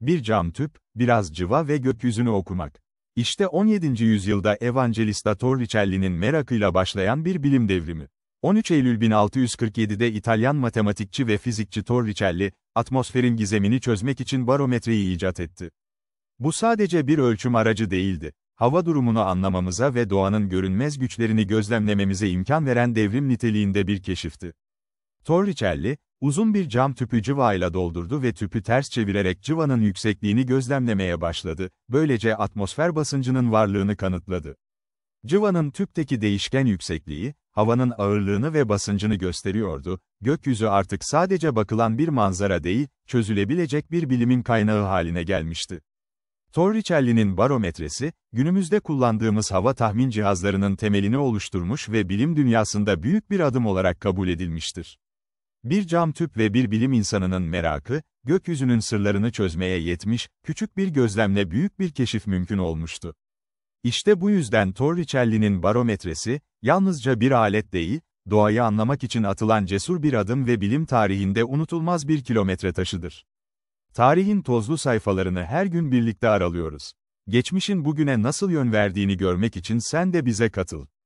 Bir cam tüp, biraz cıva ve gökyüzünü okumak. İşte 17. yüzyılda Evangelista Torricelli'nin merakıyla başlayan bir bilim devrimi. 13 Eylül 1647'de İtalyan matematikçi ve fizikçi Torricelli, atmosferin gizemini çözmek için barometreyi icat etti. Bu sadece bir ölçüm aracı değildi. Hava durumunu anlamamıza ve doğanın görünmez güçlerini gözlemlememize imkan veren devrim niteliğinde bir keşifti. Torricelli, Uzun bir cam tüpü ile doldurdu ve tüpü ters çevirerek cıvanın yüksekliğini gözlemlemeye başladı, böylece atmosfer basıncının varlığını kanıtladı. Cıvanın tüpteki değişken yüksekliği, havanın ağırlığını ve basıncını gösteriyordu, gökyüzü artık sadece bakılan bir manzara değil, çözülebilecek bir bilimin kaynağı haline gelmişti. Torricelli'nin barometresi, günümüzde kullandığımız hava tahmin cihazlarının temelini oluşturmuş ve bilim dünyasında büyük bir adım olarak kabul edilmiştir. Bir cam tüp ve bir bilim insanının merakı, gökyüzünün sırlarını çözmeye yetmiş, küçük bir gözlemle büyük bir keşif mümkün olmuştu. İşte bu yüzden Torricelli'nin barometresi, yalnızca bir alet değil, doğayı anlamak için atılan cesur bir adım ve bilim tarihinde unutulmaz bir kilometre taşıdır. Tarihin tozlu sayfalarını her gün birlikte aralıyoruz. Geçmişin bugüne nasıl yön verdiğini görmek için sen de bize katıl.